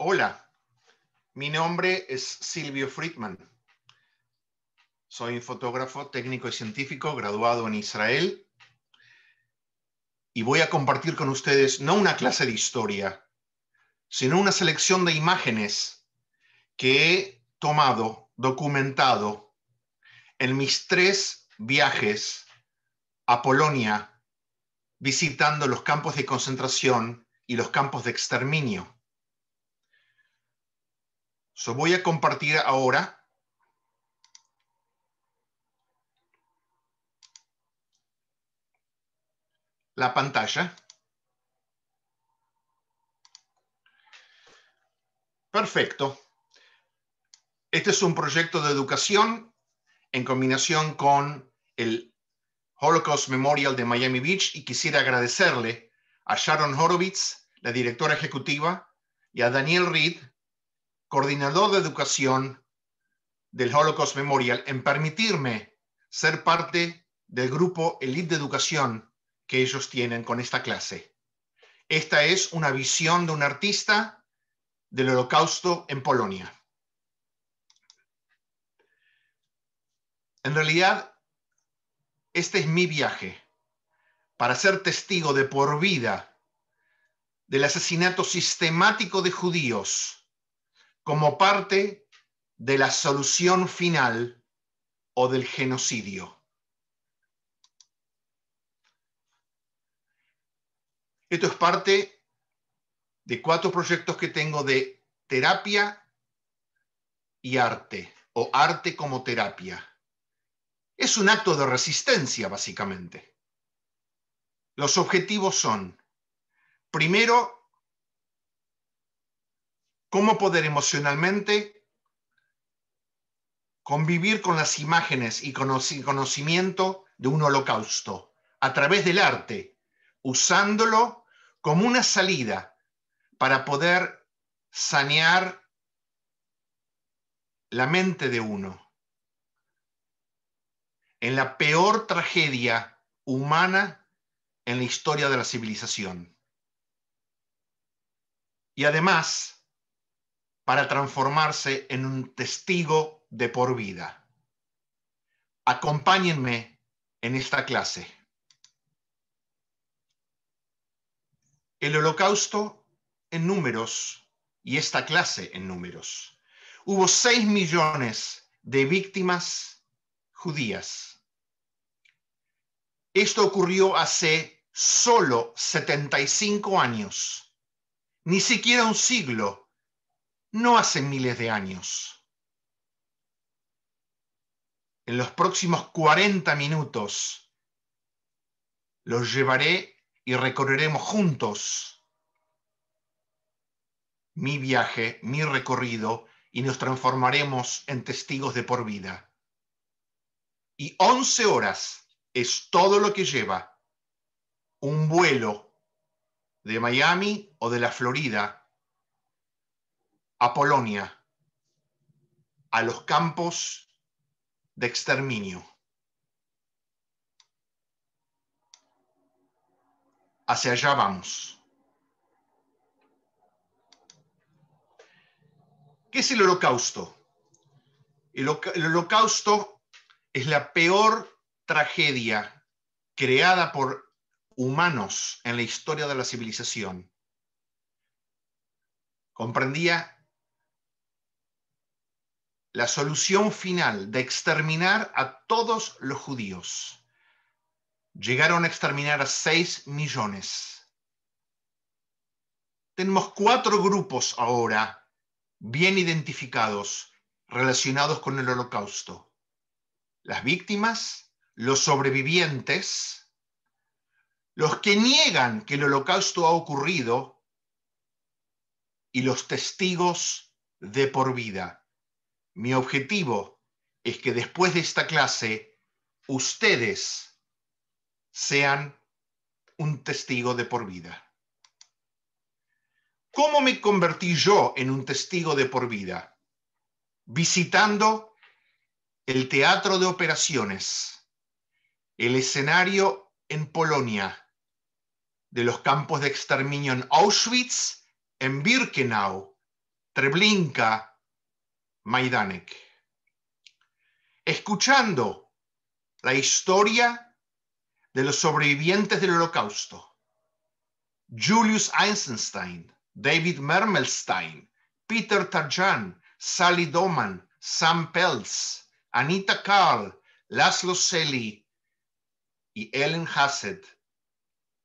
Hola, mi nombre es Silvio Friedman. Soy fotógrafo técnico y científico graduado en Israel y voy a compartir con ustedes no una clase de historia, sino una selección de imágenes que he tomado, documentado en mis tres viajes a Polonia visitando los campos de concentración y los campos de exterminio voy a compartir ahora la pantalla. Perfecto. Este es un proyecto de educación en combinación con el Holocaust Memorial de Miami Beach y quisiera agradecerle a Sharon Horowitz, la directora ejecutiva, y a Daniel Reed, coordinador de educación del Holocaust Memorial, en permitirme ser parte del grupo Elite de Educación que ellos tienen con esta clase. Esta es una visión de un artista del holocausto en Polonia. En realidad, este es mi viaje para ser testigo de por vida del asesinato sistemático de judíos como parte de la solución final o del genocidio. Esto es parte de cuatro proyectos que tengo de terapia y arte, o arte como terapia. Es un acto de resistencia, básicamente. Los objetivos son, primero, ¿Cómo poder emocionalmente convivir con las imágenes y conocimiento de un holocausto a través del arte, usándolo como una salida para poder sanear la mente de uno en la peor tragedia humana en la historia de la civilización. Y además, para transformarse en un testigo de por vida. Acompáñenme en esta clase. El holocausto en números y esta clase en números. Hubo 6 millones de víctimas judías. Esto ocurrió hace solo 75 años, ni siquiera un siglo no hace miles de años. En los próximos 40 minutos los llevaré y recorreremos juntos mi viaje, mi recorrido, y nos transformaremos en testigos de por vida. Y 11 horas es todo lo que lleva un vuelo de Miami o de la Florida a Polonia, a los campos de exterminio, hacia allá vamos. ¿Qué es el holocausto? El, holocausto es la peor tragedia creada por humanos en la historia de la civilización. Comprendía la solución final de exterminar a todos los judíos. Llegaron a exterminar a 6 millones. Tenemos cuatro grupos ahora bien identificados relacionados con el holocausto. Las víctimas, los sobrevivientes, los que niegan que el holocausto ha ocurrido y los testigos de por vida. Mi objetivo es que después de esta clase, ustedes sean un testigo de por vida. ¿Cómo me convertí yo en un testigo de por vida? Visitando el teatro de operaciones, el escenario en Polonia de los campos de exterminio en Auschwitz, en Birkenau, Treblinka, Maidanek, escuchando la historia de los sobrevivientes del holocausto, Julius Einstein, David Mermelstein, Peter Tarjan, Sally Doman, Sam Peltz, Anita Carl, Laszlo Selly y Ellen Hassett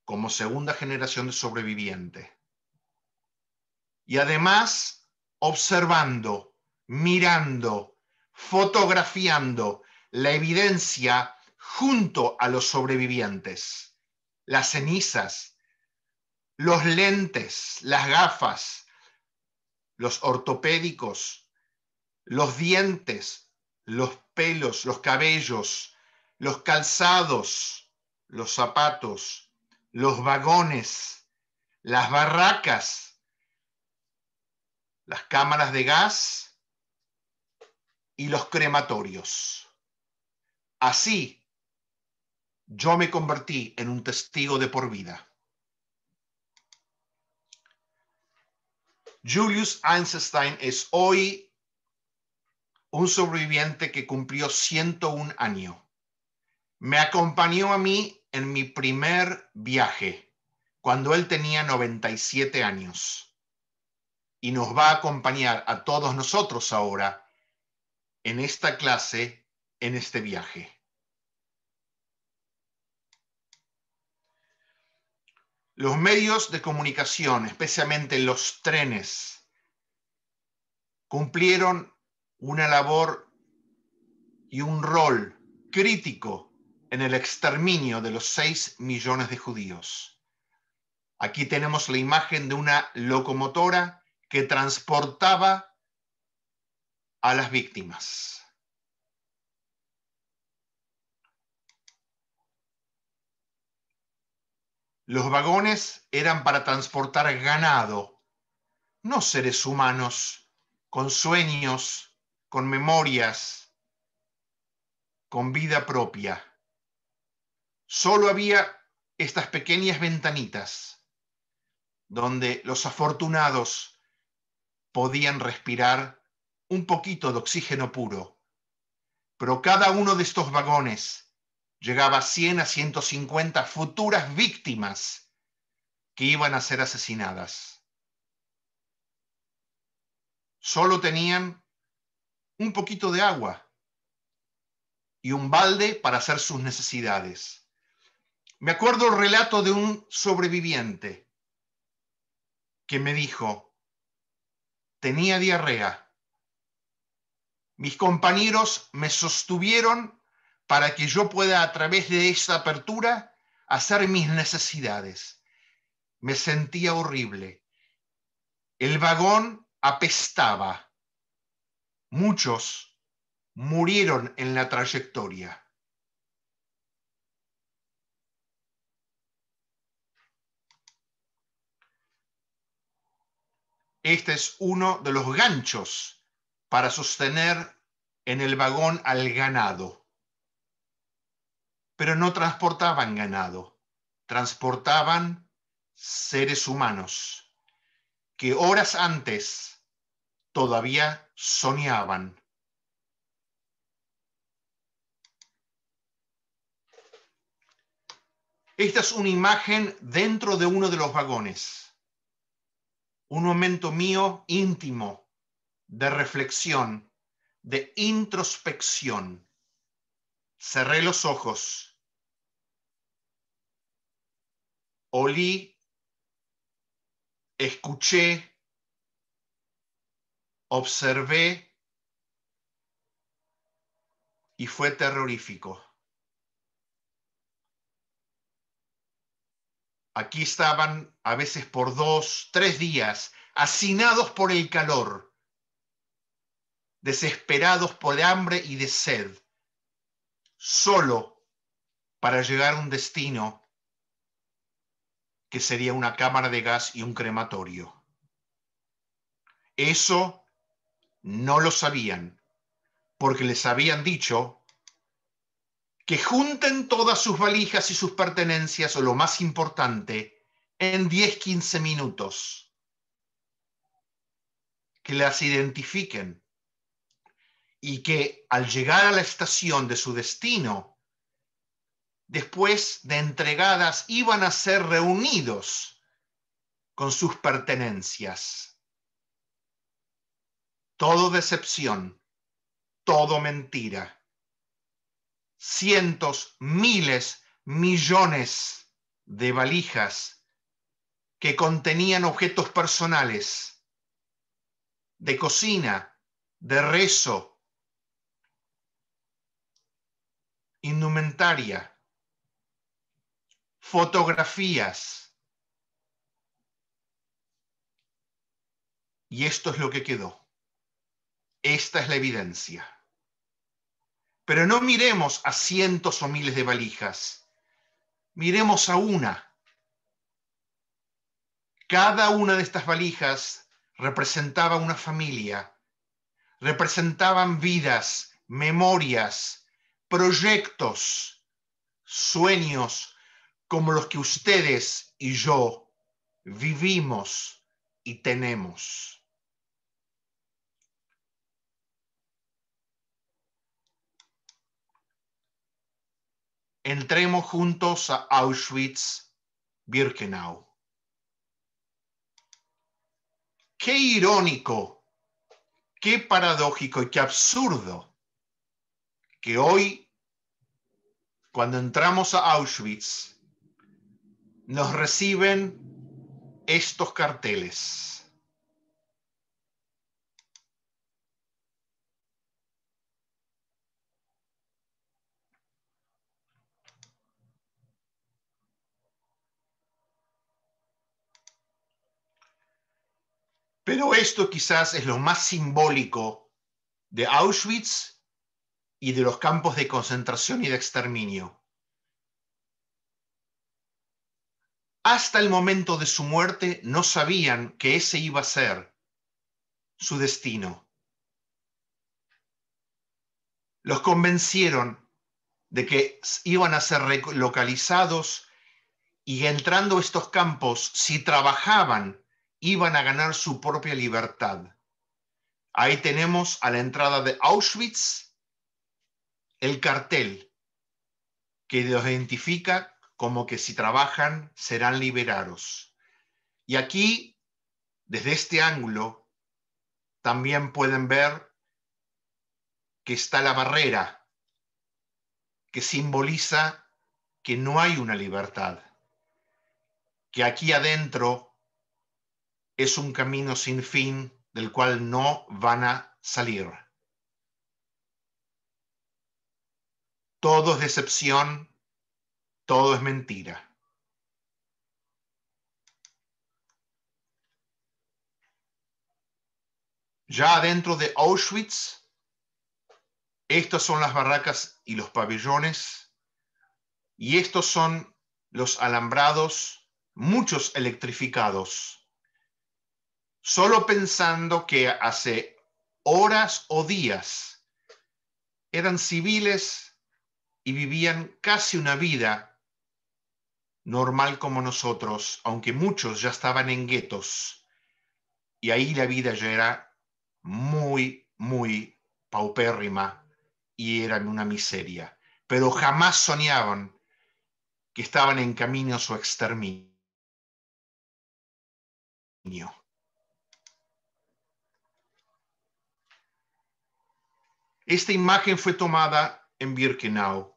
como segunda generación de sobreviviente. Y además, observando mirando, fotografiando la evidencia junto a los sobrevivientes, las cenizas, los lentes, las gafas, los ortopédicos, los dientes, los pelos, los cabellos, los calzados, los zapatos, los vagones, las barracas, las cámaras de gas, y los crematorios. Así, yo me convertí en un testigo de por vida. Julius Einstein es hoy un sobreviviente que cumplió 101 años. Me acompañó a mí en mi primer viaje, cuando él tenía 97 años. Y nos va a acompañar a todos nosotros ahora en esta clase, en este viaje. Los medios de comunicación, especialmente los trenes, cumplieron una labor y un rol crítico en el exterminio de los 6 millones de judíos. Aquí tenemos la imagen de una locomotora que transportaba a las víctimas. Los vagones eran para transportar ganado, no seres humanos, con sueños, con memorias, con vida propia. Solo había estas pequeñas ventanitas donde los afortunados podían respirar un poquito de oxígeno puro. Pero cada uno de estos vagones llegaba a 100 a 150 futuras víctimas que iban a ser asesinadas. Solo tenían un poquito de agua y un balde para hacer sus necesidades. Me acuerdo el relato de un sobreviviente que me dijo, tenía diarrea mis compañeros me sostuvieron para que yo pueda a través de esta apertura hacer mis necesidades. Me sentía horrible. El vagón apestaba. Muchos murieron en la trayectoria. Este es uno de los ganchos para sostener en el vagón al ganado. Pero no transportaban ganado, transportaban seres humanos que horas antes todavía soñaban. Esta es una imagen dentro de uno de los vagones. Un momento mío íntimo de reflexión de introspección. Cerré los ojos. Olí, escuché, observé y fue terrorífico. Aquí estaban a veces por dos, tres días, hacinados por el calor desesperados por hambre y de sed, solo para llegar a un destino que sería una cámara de gas y un crematorio. Eso no lo sabían, porque les habían dicho que junten todas sus valijas y sus pertenencias, o lo más importante, en 10-15 minutos. Que las identifiquen y que al llegar a la estación de su destino, después de entregadas, iban a ser reunidos con sus pertenencias. Todo decepción, todo mentira. Cientos, miles, millones de valijas que contenían objetos personales, de cocina, de rezo, indumentaria, fotografías. Y esto es lo que quedó. Esta es la evidencia. Pero no miremos a cientos o miles de valijas. Miremos a una. Cada una de estas valijas representaba una familia, representaban vidas, memorias, proyectos, sueños como los que ustedes y yo vivimos y tenemos. Entremos juntos a Auschwitz-Birkenau. Qué irónico, qué paradójico y qué absurdo que hoy cuando entramos a Auschwitz, nos reciben estos carteles. Pero esto quizás es lo más simbólico de Auschwitz y de los campos de concentración y de exterminio. Hasta el momento de su muerte no sabían que ese iba a ser su destino. Los convencieron de que iban a ser localizados y entrando a estos campos, si trabajaban, iban a ganar su propia libertad. Ahí tenemos a la entrada de Auschwitz, el cartel que los identifica como que si trabajan serán liberados. Y aquí, desde este ángulo, también pueden ver que está la barrera que simboliza que no hay una libertad, que aquí adentro es un camino sin fin del cual no van a salir. Todo es decepción, todo es mentira. Ya dentro de Auschwitz, estas son las barracas y los pabellones, y estos son los alambrados, muchos electrificados, solo pensando que hace horas o días eran civiles y vivían casi una vida normal como nosotros, aunque muchos ya estaban en guetos. Y ahí la vida ya era muy, muy paupérrima y eran una miseria. Pero jamás soñaban que estaban en camino a su exterminio. Esta imagen fue tomada en Birkenau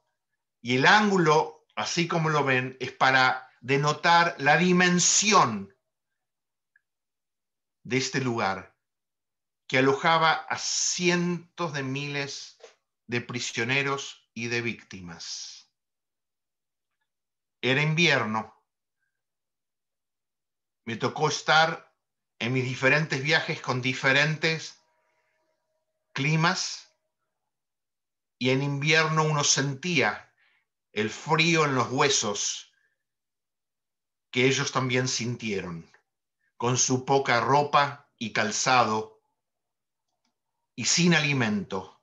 y el ángulo, así como lo ven, es para denotar la dimensión de este lugar que alojaba a cientos de miles de prisioneros y de víctimas. Era invierno. Me tocó estar en mis diferentes viajes con diferentes climas y en invierno uno sentía el frío en los huesos que ellos también sintieron, con su poca ropa y calzado y sin alimento,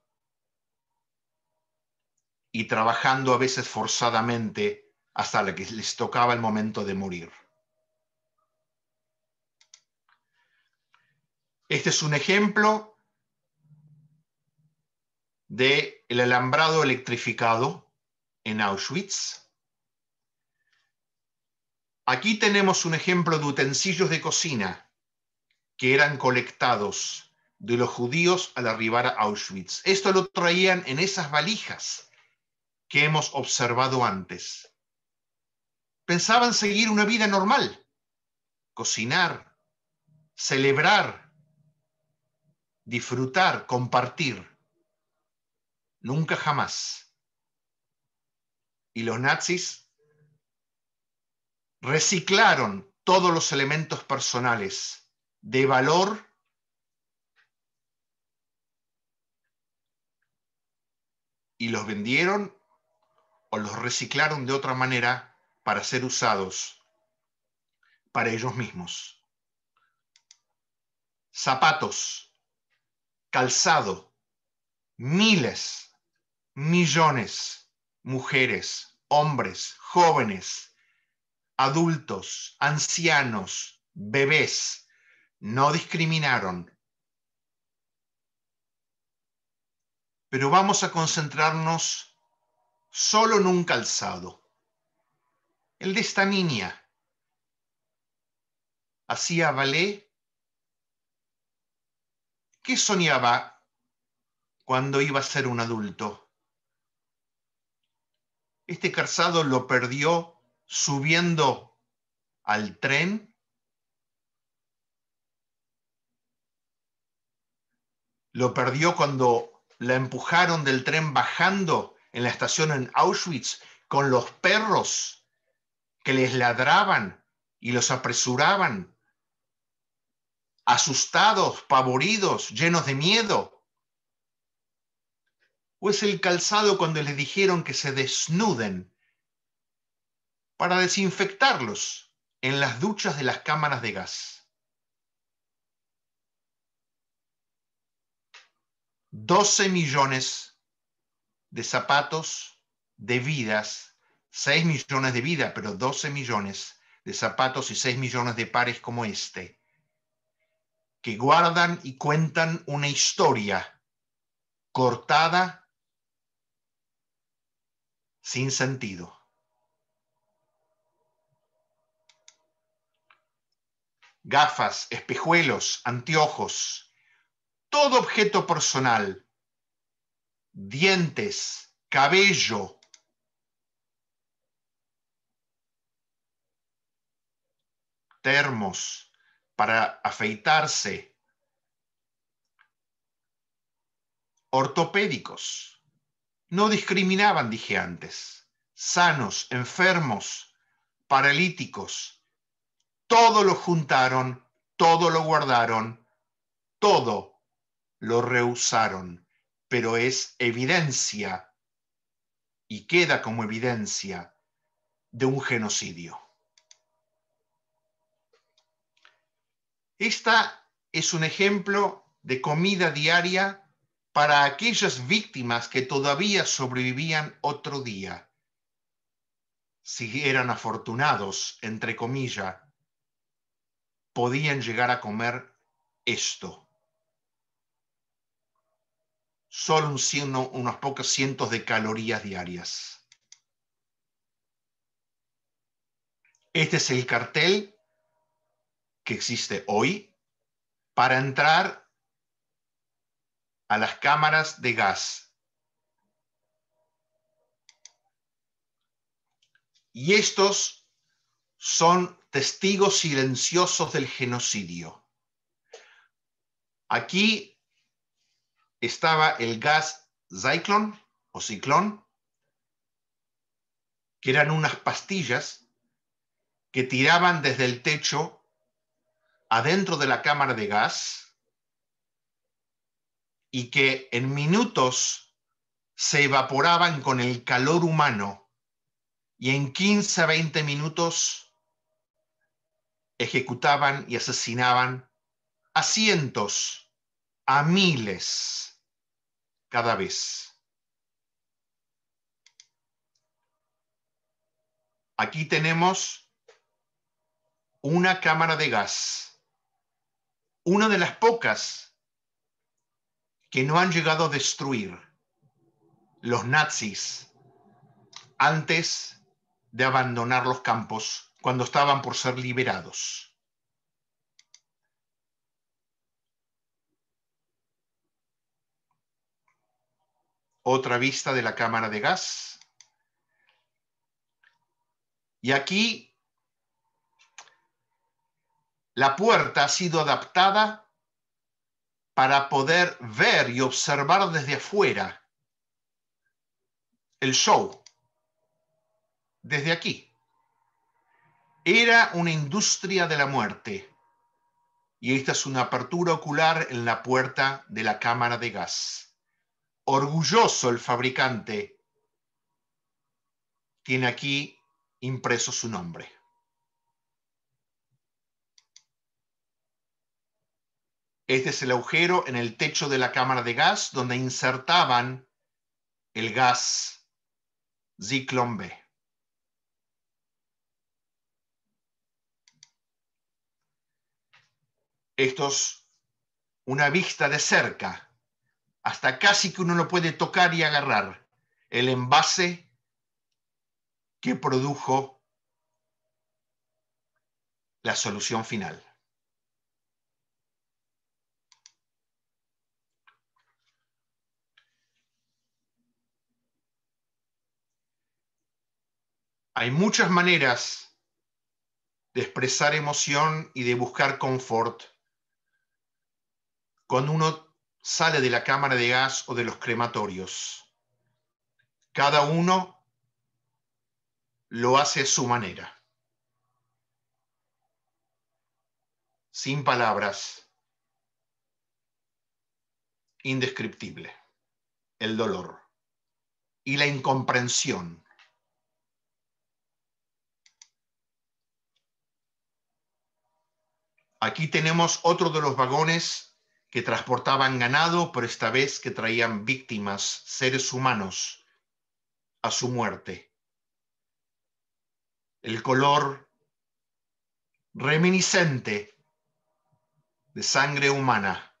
y trabajando a veces forzadamente hasta la que les tocaba el momento de morir. Este es un ejemplo del el alambrado electrificado en Auschwitz. Aquí tenemos un ejemplo de utensilios de cocina que eran colectados de los judíos al arribar a Auschwitz. Esto lo traían en esas valijas que hemos observado antes. Pensaban seguir una vida normal, cocinar, celebrar, disfrutar, compartir. Nunca jamás y los nazis reciclaron todos los elementos personales de valor y los vendieron o los reciclaron de otra manera para ser usados para ellos mismos. Zapatos, calzado, miles, millones mujeres, hombres, jóvenes, adultos, ancianos, bebés, no discriminaron. Pero vamos a concentrarnos solo en un calzado, el de esta niña. Hacía ballet. ¿Qué soñaba cuando iba a ser un adulto? Este calzado lo perdió subiendo al tren. Lo perdió cuando la empujaron del tren bajando en la estación en Auschwitz con los perros que les ladraban y los apresuraban, asustados, pavoridos, llenos de miedo. ¿O es el calzado cuando les dijeron que se desnuden para desinfectarlos en las duchas de las cámaras de gas? 12 millones de zapatos, de vidas, 6 millones de vidas, pero 12 millones de zapatos y 6 millones de pares como este, que guardan y cuentan una historia cortada sin sentido. Gafas, espejuelos, anteojos, todo objeto personal, dientes, cabello, termos para afeitarse, ortopédicos. No discriminaban, dije antes, sanos, enfermos, paralíticos. Todo lo juntaron, todo lo guardaron, todo lo rehusaron, pero es evidencia y queda como evidencia de un genocidio. Esta es un ejemplo de comida diaria para aquellas víctimas que todavía sobrevivían otro día, si eran afortunados, entre comillas, podían llegar a comer esto. Solo unos, unos pocos cientos de calorías diarias. Este es el cartel que existe hoy para entrar a las cámaras de gas. Y estos son testigos silenciosos del genocidio. Aquí estaba el gas Zyklon o Ciclón, que eran unas pastillas que tiraban desde el techo adentro de la cámara de gas y que en minutos se evaporaban con el calor humano y en 15 a 20 minutos ejecutaban y asesinaban a cientos, a miles cada vez. Aquí tenemos una cámara de gas, una de las pocas que no han llegado a destruir los nazis antes de abandonar los campos cuando estaban por ser liberados. Otra vista de la cámara de gas. Y aquí la puerta ha sido adaptada para poder ver y observar desde afuera el show, desde aquí. Era una industria de la muerte. Y esta es una apertura ocular en la puerta de la cámara de gas. Orgulloso el fabricante. Tiene aquí impreso su nombre. Este es el agujero en el techo de la cámara de gas donde insertaban el gas Zyklon B. Esto es una vista de cerca, hasta casi que uno lo puede tocar y agarrar, el envase que produjo la solución final. Hay muchas maneras de expresar emoción y de buscar confort cuando uno sale de la cámara de gas o de los crematorios. Cada uno lo hace a su manera. Sin palabras. Indescriptible. El dolor y la incomprensión Aquí tenemos otro de los vagones que transportaban ganado, pero esta vez que traían víctimas, seres humanos, a su muerte. El color reminiscente de sangre humana.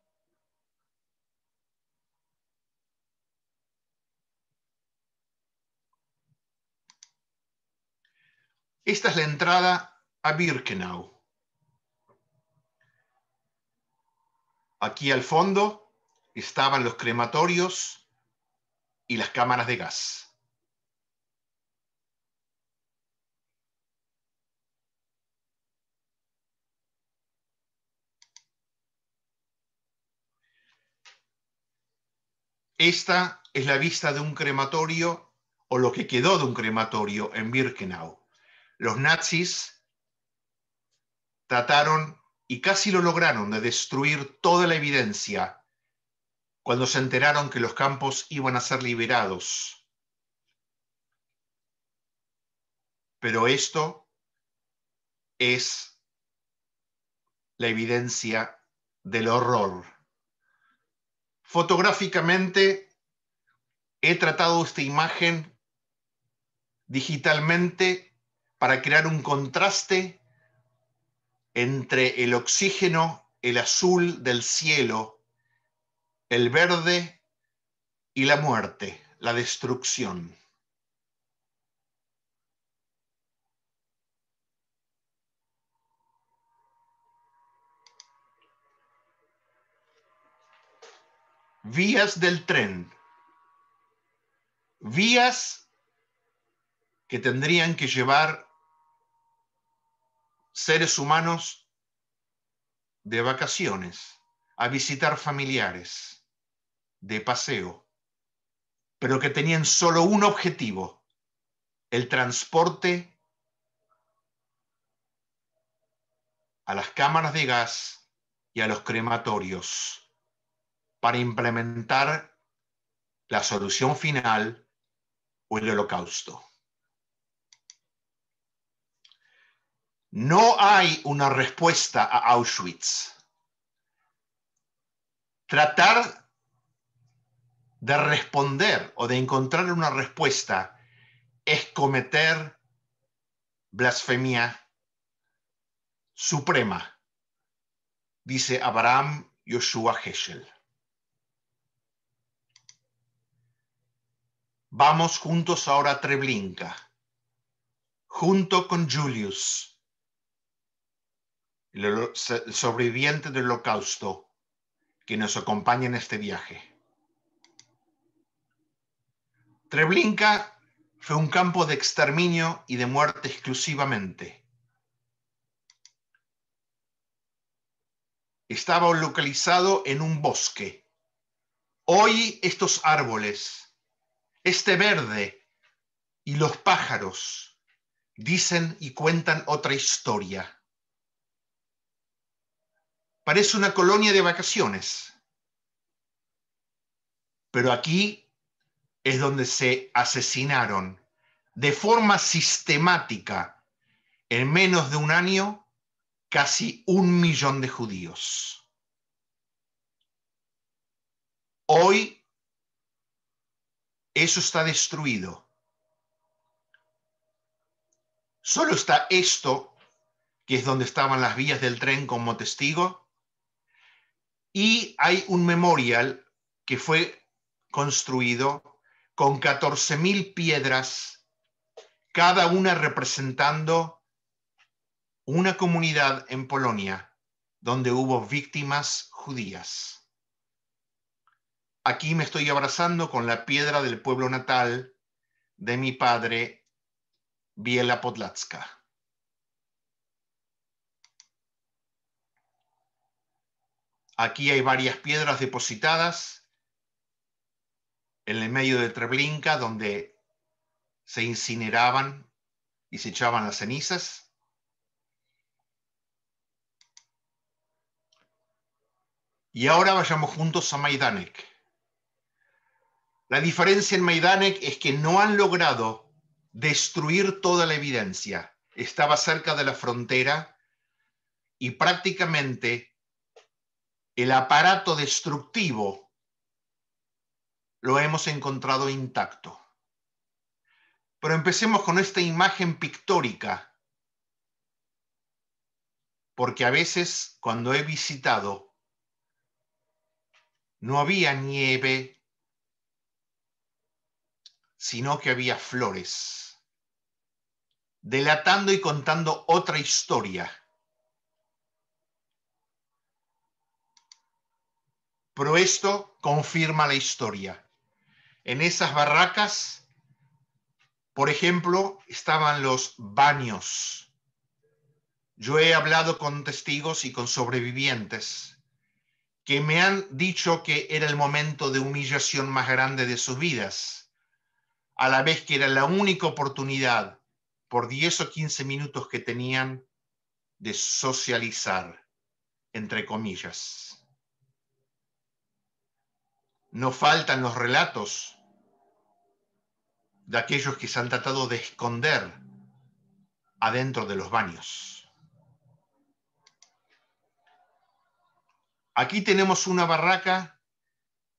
Esta es la entrada a Birkenau. Aquí al fondo estaban los crematorios y las cámaras de gas. Esta es la vista de un crematorio o lo que quedó de un crematorio en Birkenau. Los nazis trataron y casi lo lograron de destruir toda la evidencia cuando se enteraron que los campos iban a ser liberados. Pero esto es la evidencia del horror. Fotográficamente he tratado esta imagen digitalmente para crear un contraste entre el oxígeno, el azul del cielo, el verde y la muerte, la destrucción. Vías del tren. Vías que tendrían que llevar seres humanos de vacaciones, a visitar familiares, de paseo, pero que tenían solo un objetivo, el transporte a las cámaras de gas y a los crematorios para implementar la solución final o el holocausto. No hay una respuesta a Auschwitz. Tratar de responder o de encontrar una respuesta es cometer blasfemia suprema, dice Abraham Joshua Heschel. Vamos juntos ahora a Treblinka, junto con Julius el sobreviviente del holocausto que nos acompaña en este viaje. Treblinka fue un campo de exterminio y de muerte exclusivamente. Estaba localizado en un bosque. Hoy estos árboles, este verde y los pájaros dicen y cuentan otra historia Parece una colonia de vacaciones. Pero aquí es donde se asesinaron de forma sistemática en menos de un año casi un millón de judíos. Hoy eso está destruido. Solo está esto, que es donde estaban las vías del tren como testigo, y hay un memorial que fue construido con 14.000 piedras, cada una representando una comunidad en Polonia donde hubo víctimas judías. Aquí me estoy abrazando con la piedra del pueblo natal de mi padre, Biela Podlatska. Aquí hay varias piedras depositadas en el medio de Treblinka, donde se incineraban y se echaban las cenizas. Y ahora vayamos juntos a Maidanek. La diferencia en Maidanek es que no han logrado destruir toda la evidencia. Estaba cerca de la frontera y prácticamente el aparato destructivo lo hemos encontrado intacto. Pero empecemos con esta imagen pictórica, porque a veces cuando he visitado no había nieve, sino que había flores, delatando y contando otra historia Pero esto confirma la historia. En esas barracas, por ejemplo, estaban los baños. Yo he hablado con testigos y con sobrevivientes que me han dicho que era el momento de humillación más grande de sus vidas, a la vez que era la única oportunidad por 10 o 15 minutos que tenían de socializar, entre comillas. No faltan los relatos de aquellos que se han tratado de esconder adentro de los baños. Aquí tenemos una barraca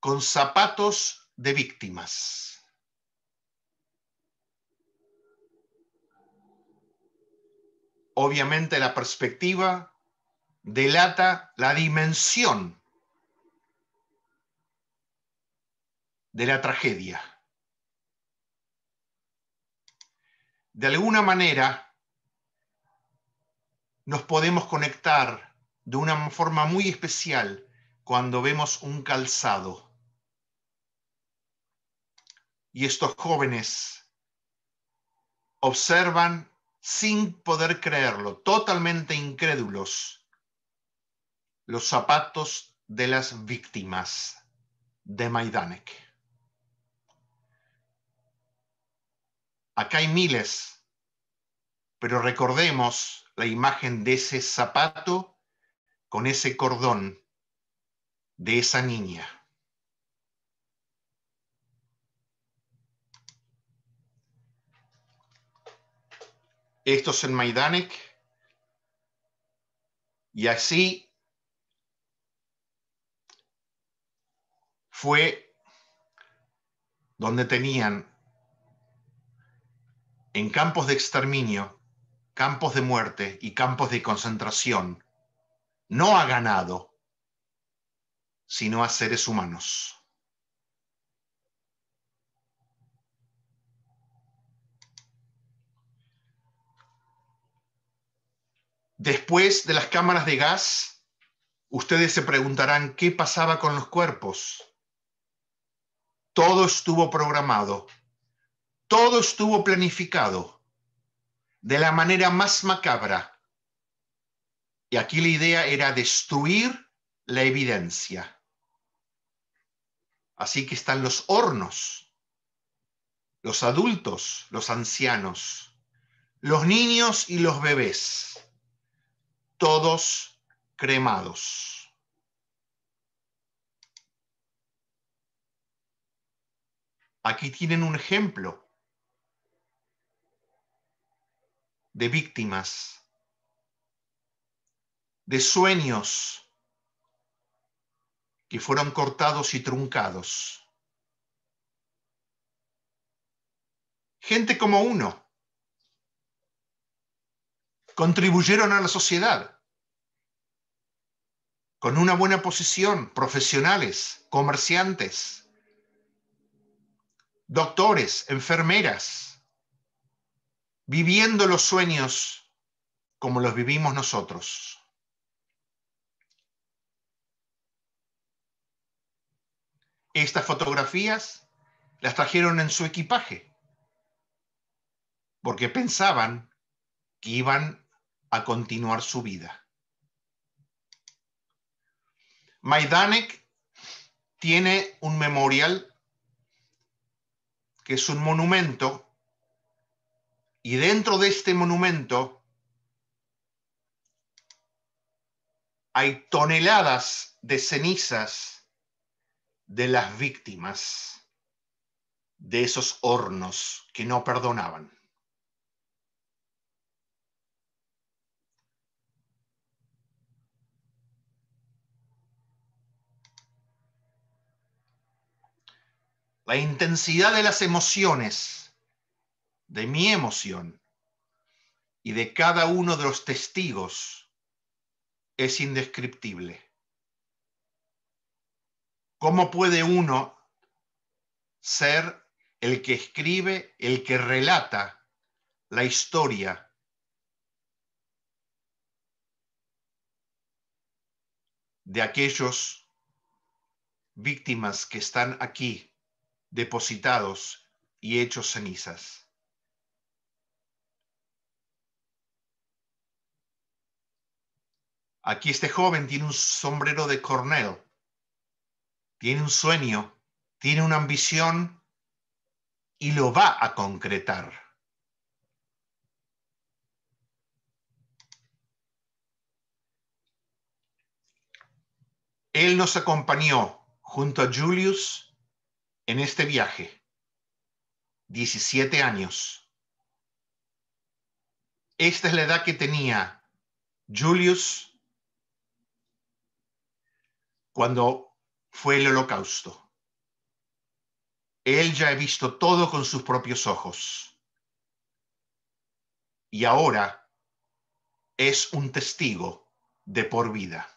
con zapatos de víctimas. obviamente la perspectiva delata la dimensión de la tragedia. De alguna manera nos podemos conectar de una forma muy especial cuando vemos un calzado. Y estos jóvenes observan sin poder creerlo, totalmente incrédulos, los zapatos de las víctimas de Maidanek. Acá hay miles, pero recordemos la imagen de ese zapato con ese cordón de esa niña. Estos es en Maidanek. Y así fue donde tenían en campos de exterminio, campos de muerte y campos de concentración, no a ganado, sino a seres humanos. Después de las cámaras de gas, ustedes se preguntarán qué pasaba con los cuerpos. Todo estuvo programado todo estuvo planificado de la manera más macabra. Y aquí la idea era destruir la evidencia. Así que están los hornos, los adultos, los ancianos, los niños y los bebés, todos cremados. Aquí tienen un ejemplo de víctimas, de sueños que fueron cortados y truncados. Gente como uno contribuyeron a la sociedad con una buena posición, profesionales, comerciantes, doctores, enfermeras, viviendo los sueños como los vivimos nosotros. Estas fotografías las trajeron en su equipaje, porque pensaban que iban a continuar su vida. Maidanek tiene un memorial que es un monumento y dentro de este monumento hay toneladas de cenizas de las víctimas de esos hornos que no perdonaban. La intensidad de las emociones de mi emoción y de cada uno de los testigos es indescriptible. ¿Cómo puede uno ser el que escribe, el que relata la historia? de aquellos víctimas que están aquí depositados y hechos cenizas. Aquí este joven tiene un sombrero de cornel, tiene un sueño, tiene una ambición y lo va a concretar. Él nos acompañó junto a Julius en este viaje, 17 años. Esta es la edad que tenía Julius cuando fue el holocausto. Él ya ha visto todo con sus propios ojos. Y ahora es un testigo de por vida.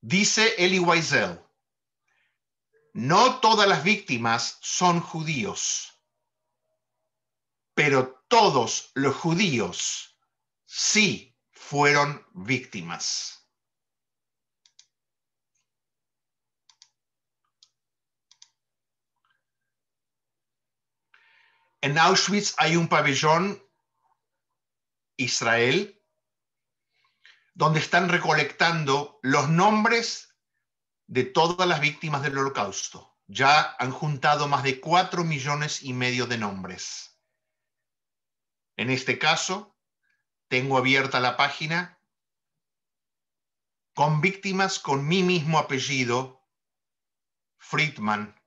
Dice Eli Wiesel, no todas las víctimas son judíos, pero todos los judíos sí fueron víctimas. En Auschwitz hay un pabellón Israel donde están recolectando los nombres de todas las víctimas del holocausto. Ya han juntado más de cuatro millones y medio de nombres. En este caso, tengo abierta la página con víctimas con mi mismo apellido, Friedman,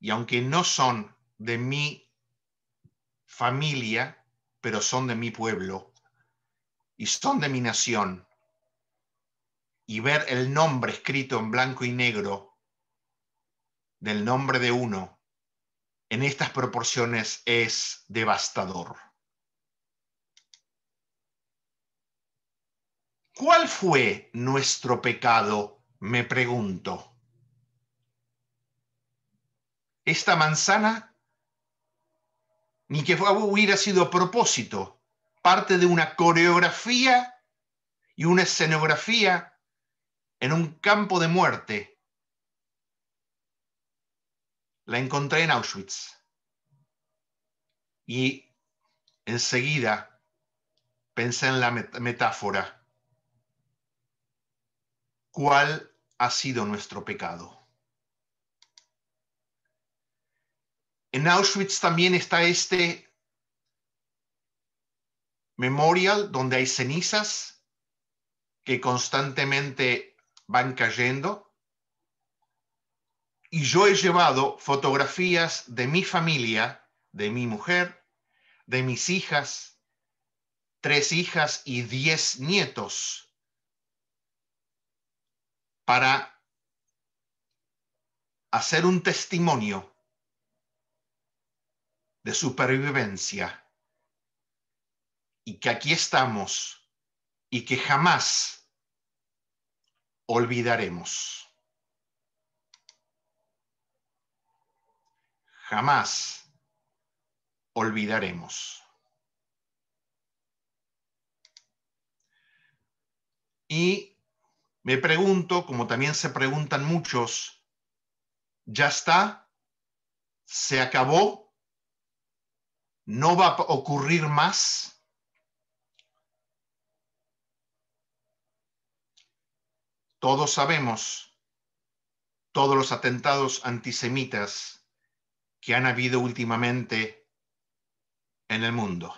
y aunque no son de mi familia, pero son de mi pueblo y son de mi nación, y ver el nombre escrito en blanco y negro del nombre de uno en estas proporciones es devastador. ¿Cuál fue nuestro pecado? Me pregunto. Esta manzana, ni que hubiera sido a propósito, parte de una coreografía y una escenografía en un campo de muerte. La encontré en Auschwitz. Y enseguida pensé en la metáfora cuál ha sido nuestro pecado. En Auschwitz también está este memorial donde hay cenizas que constantemente van cayendo. Y yo he llevado fotografías de mi familia, de mi mujer, de mis hijas, tres hijas y diez nietos para hacer un testimonio de supervivencia y que aquí estamos y que jamás olvidaremos. Jamás olvidaremos. Y me pregunto, como también se preguntan muchos, ¿ya está? ¿Se acabó? ¿No va a ocurrir más? Todos sabemos todos los atentados antisemitas que han habido últimamente en el mundo.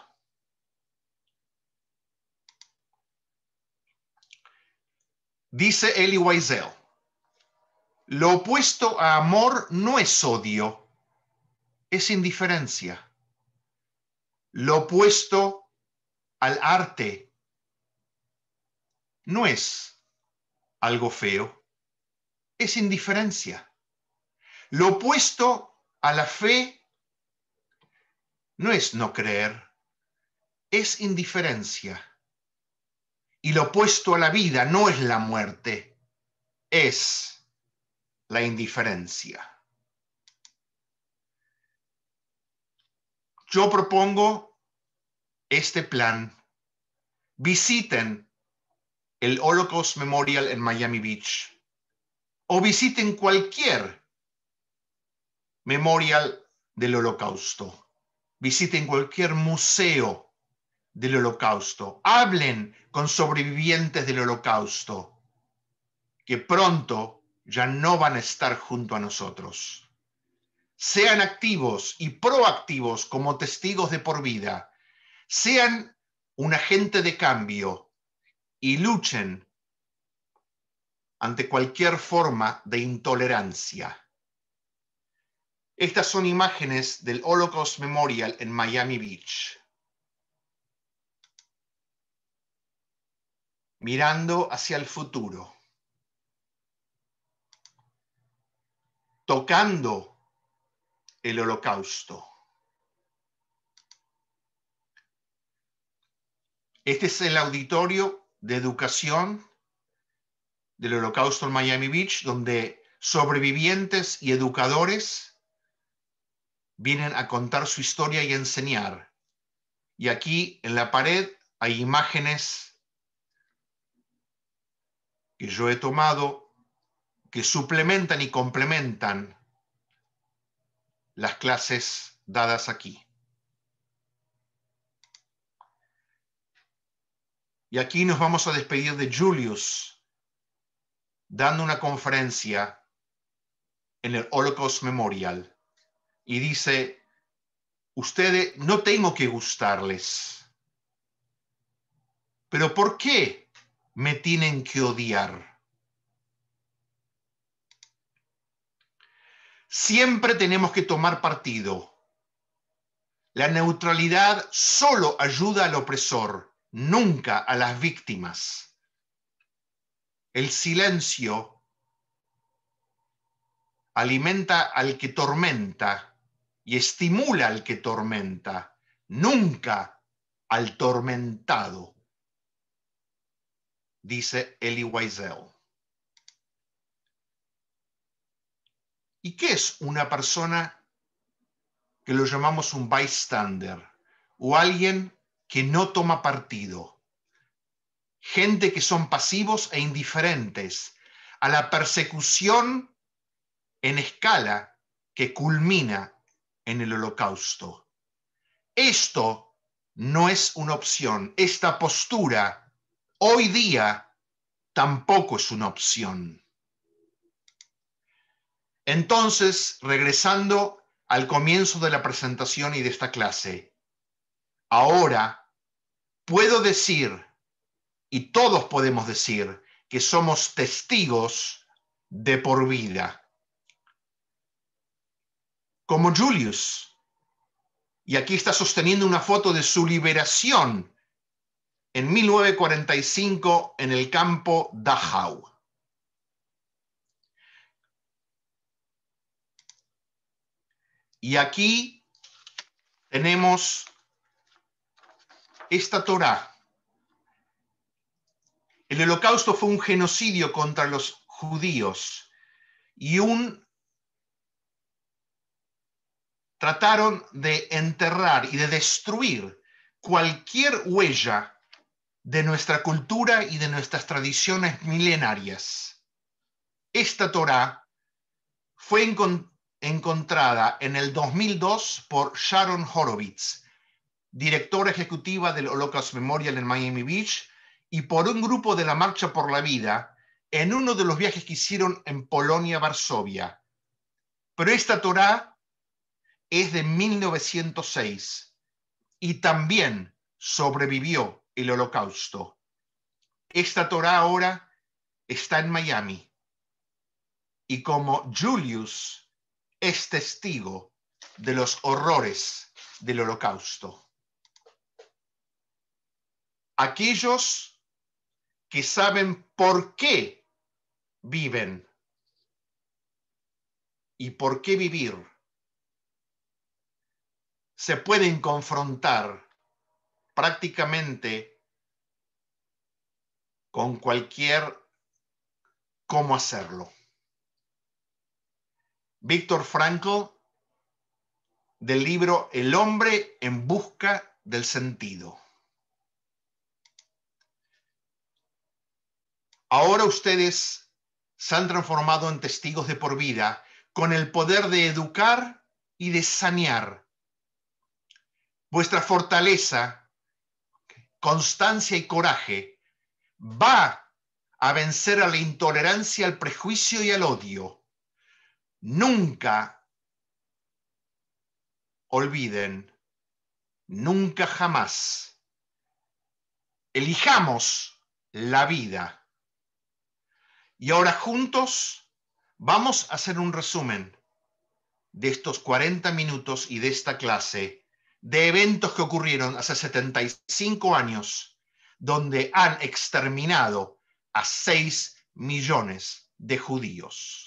Dice Eli Wiesel, lo opuesto a amor no es odio, es indiferencia. Lo opuesto al arte no es algo feo, es indiferencia. Lo opuesto a la fe no es no creer, es indiferencia. Y lo opuesto a la vida no es la muerte, es la indiferencia. Yo propongo este plan. Visiten el Holocaust Memorial en Miami Beach o visiten cualquier memorial del holocausto. Visiten cualquier museo del holocausto, hablen con sobrevivientes del holocausto, que pronto ya no van a estar junto a nosotros. Sean activos y proactivos como testigos de por vida. Sean un agente de cambio y luchen ante cualquier forma de intolerancia. Estas son imágenes del Holocaust Memorial en Miami Beach. mirando hacia el futuro, tocando el holocausto. Este es el auditorio de educación del holocausto en Miami Beach, donde sobrevivientes y educadores vienen a contar su historia y enseñar. Y aquí en la pared hay imágenes que yo he tomado que suplementan y complementan las clases dadas aquí. Y aquí nos vamos a despedir de Julius, dando una conferencia en el Holocaust Memorial. Y dice, ustedes no tengo que gustarles. Pero ¿por qué me tienen que odiar. Siempre tenemos que tomar partido. La neutralidad solo ayuda al opresor, nunca a las víctimas. El silencio alimenta al que tormenta y estimula al que tormenta, nunca al tormentado dice Eli Wiesel. ¿Y qué es una persona que lo llamamos un bystander o alguien que no toma partido? Gente que son pasivos e indiferentes a la persecución en escala que culmina en el holocausto. Esto no es una opción. Esta postura hoy día tampoco es una opción. Entonces, regresando al comienzo de la presentación y de esta clase, ahora puedo decir, y todos podemos decir, que somos testigos de por vida. Como Julius, y aquí está sosteniendo una foto de su liberación en 1945 en el campo Dachau. Y aquí tenemos esta Torah. El holocausto fue un genocidio contra los judíos y un trataron de enterrar y de destruir cualquier huella de nuestra cultura y de nuestras tradiciones milenarias. Esta Torá fue encontrada en el 2002 por Sharon Horowitz, directora ejecutiva del Holocaust Memorial en Miami Beach, y por un grupo de la Marcha por la Vida en uno de los viajes que hicieron en Polonia-Varsovia. Pero esta Torá es de 1906 y también sobrevivió el holocausto. Esta Torah ahora está en Miami y como Julius es testigo de los horrores del holocausto. Aquellos que saben por qué viven y por qué vivir se pueden confrontar prácticamente con cualquier cómo hacerlo. Víctor Frankl, del libro El hombre en busca del sentido. Ahora ustedes se han transformado en testigos de por vida con el poder de educar y de sanear. Vuestra fortaleza constancia y coraje, va a vencer a la intolerancia, al prejuicio y al odio. Nunca olviden, nunca jamás elijamos la vida. Y ahora juntos vamos a hacer un resumen de estos 40 minutos y de esta clase de eventos que ocurrieron hace 75 años, donde han exterminado a 6 millones de judíos.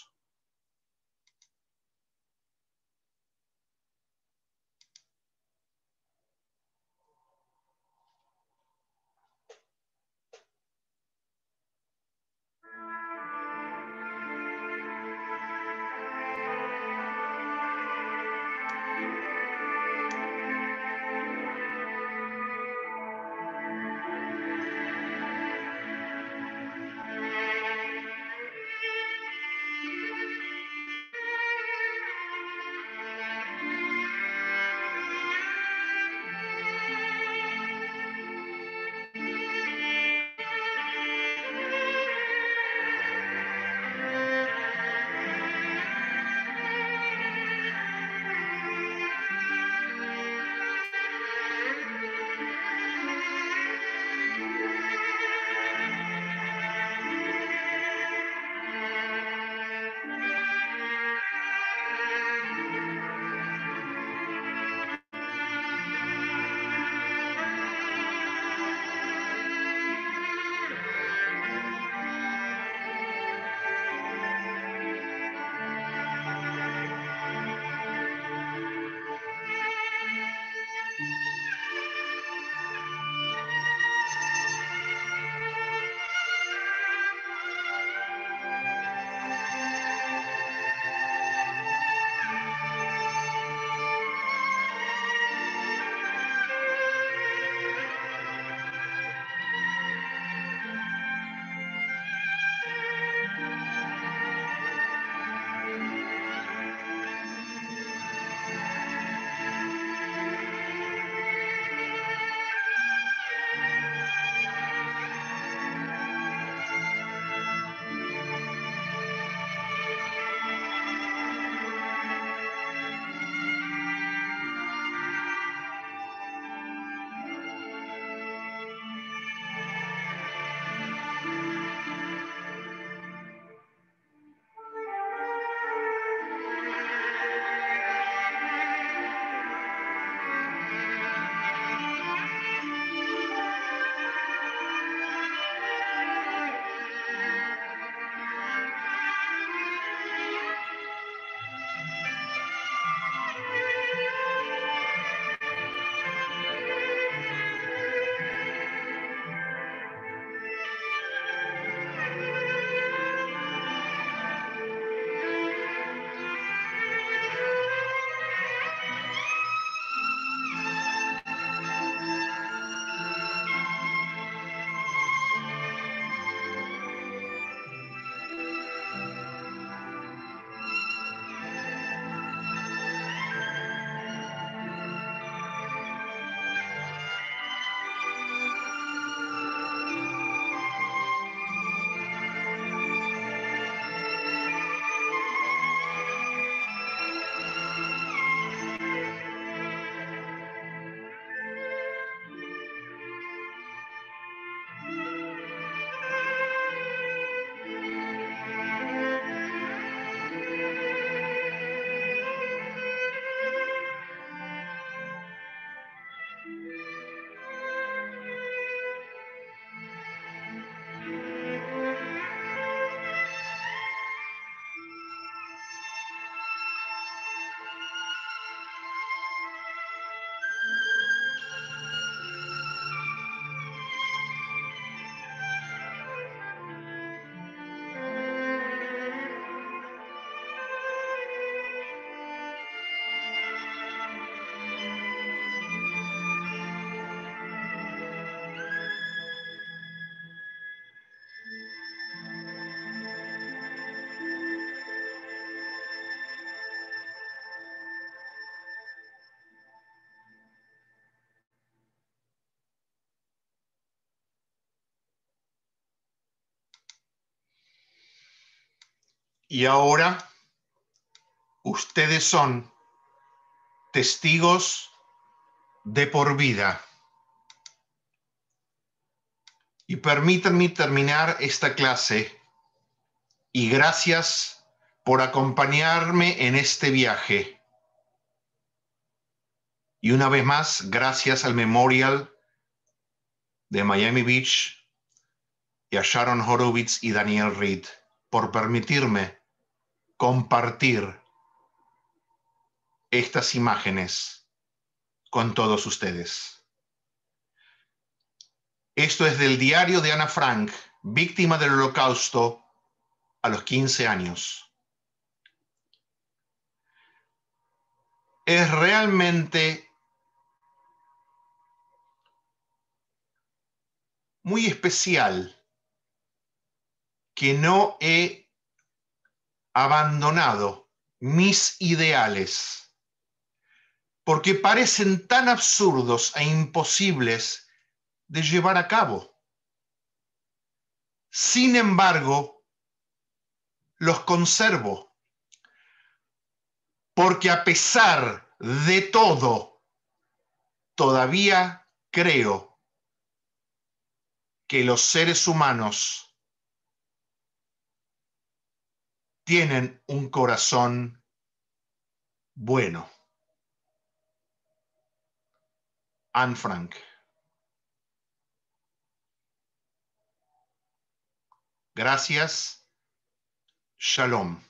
Y ahora ustedes son testigos de por vida. Y permítanme terminar esta clase y gracias por acompañarme en este viaje. Y una vez más, gracias al Memorial de Miami Beach y a Sharon Horowitz y Daniel Reed por permitirme compartir estas imágenes con todos ustedes. Esto es del diario de Ana Frank, víctima del holocausto a los 15 años. Es realmente muy especial que no he abandonado mis ideales, porque parecen tan absurdos e imposibles de llevar a cabo. Sin embargo, los conservo, porque a pesar de todo, todavía creo que los seres humanos tienen un corazón bueno. Anne Frank. Gracias. Shalom.